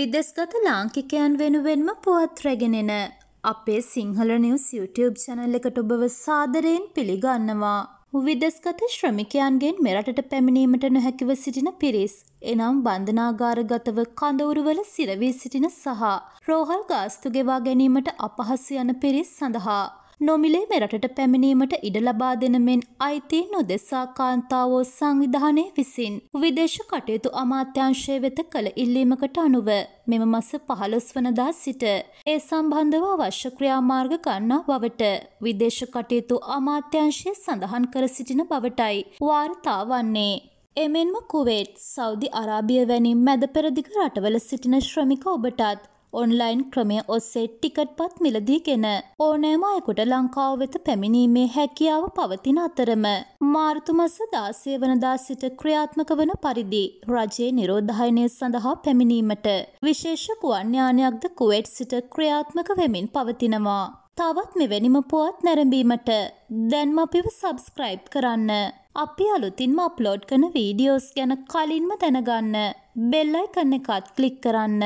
විදෙස්ගත ලාංකිකයන් වෙනුවෙන්ම පුවත් රැගෙනෙන අපේ සිංහල නිවස් YouTube channel එකට ඔබව සාදරයෙන් පිළිගන්නවා. විදෙස්ගත ශ්‍රමිකයන්ගෙන් මෙරටට පැමිණීමට නොහැකිව සිටින පිරිස් එනම් බන්ධනාගාරගතව කඳවුරුවල සිරවී සිටින සහ රෝහල් ගාස්තු ගෙවා ගැනීමට අපහසු යන පිරිස් සඳහා නොමිලේ මෙරටට පැමිණීමට ඉඩ ලබා දෙන මෙන් අයිති නොදෙසා කාන්තාවෝ සංවිධානය විසින් විදේශ කටයුතු අමාත්‍යංශය වෙත කළ ඉල්ලීමකට අනුව මෙම මස පහළොස් වනදා සිට ඒ සම්බන්ධව අවශ්‍ය ක්‍රියාමාර්ග ගන්නා බවට විදේශ කටයුතු අමාත්‍යංශය සඳහන් කර සිටින බවටයි වාර්තා වන්නේ. එමෙන්ම කුවේට් සෞදි අරාබිය වැනි මැද පෙරදිග රටවල සිටින ශ්‍රමික ඔබටත් ඔන්ලයින් ක්‍රමය ඔස්සේ ටිකට්පත් මිලදීගෙන ඕනෑම අයෙකුට ලංකාව වෙත පැමිණීමේ හැකියාව පවතින අතරම මාර්තු මස 16 වනදා සිට ක්‍රියාත්මක වන පරිදි රජයේ නිරෝධායනය සඳහා පැමිණීමට විශේෂ ගුවන් යානයක්ද කුවේට් සිට ක්‍රියාත්මක වෙමින් පවතිනවා. තවත් මෙවැනිම පුවත් නැරඹීමට දැන්ම අපිව සබස්ක්‍රයිබ් කරන්න. අපි අලුතින්ම අප්ලෝඩ් කරන වීඩියෝස් ගැන කලින්ම දැනගන්න. බෙල්ලයි කන්න එකත් කලික් කරන්න.